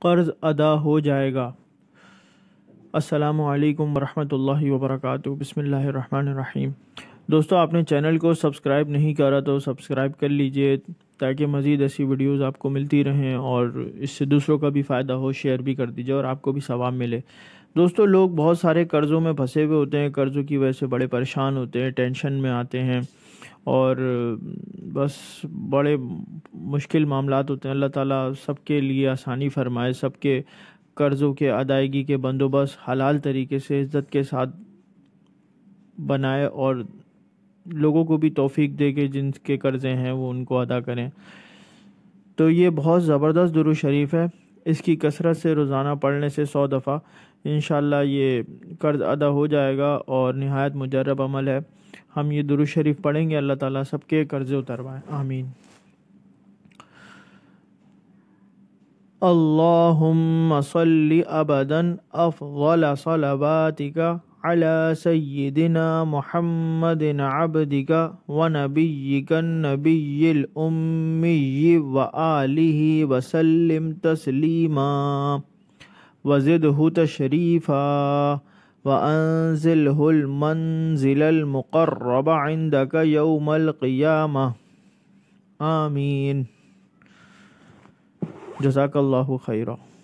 قرض ادا ہو جائے گا السلام علیکم ورحمۃ اللہ وبرکاتہ بسم اللہ الرحمن الرحیم دوستو آپ نے چینل کو سبسکرائب نہیں کرا تو سبسکرائب کر لیجئے تاکہ مزید ایسی ویڈیوز آپ کو ملتی رہیں اور اس سے دوسروں کا بھی فائدہ ہو شیئر بھی کر دیجئے اور آپ کو بھی ثواب ملے دوستو لوگ بہت سارے قرضوں میں پھنسے ہوئے ہوتے ہیں قرضوں کی وجہ سے بڑے پریشان ہوتے ہیں ٹینشن میں آتے ہیں اور بس بڑے مشکل معاملات ہوتے ہیں اللہ تعالیٰ سب کے لیے آسانی فرمائے سب کے قرضوں کے ادائیگی کے بندوبست حلال طریقے سے عزت کے ساتھ بنائے اور لوگوں کو بھی توفیق دے کے جن کے قرضے ہیں وہ ان کو ادا کریں تو یہ بہت زبردست درو شریف ہے اس کی کثرت سے روزانہ پڑھنے سے سو دفعہ انشاءاللہ یہ قرض ادا ہو جائے گا اور نہایت مجرب عمل ہے ہم یہ شریف پڑھیں گے اللہ تعالیٰ سب کے قرض اتروائیں آمین ابدا افضل اللہ على سيدنا محمد عبدك ونبيك النبي الأمي وآله وسلم تسليما وزده تشريفا وأنزله المنزل المقرب عندك يوم القيامة آمين جزاك الله خيرا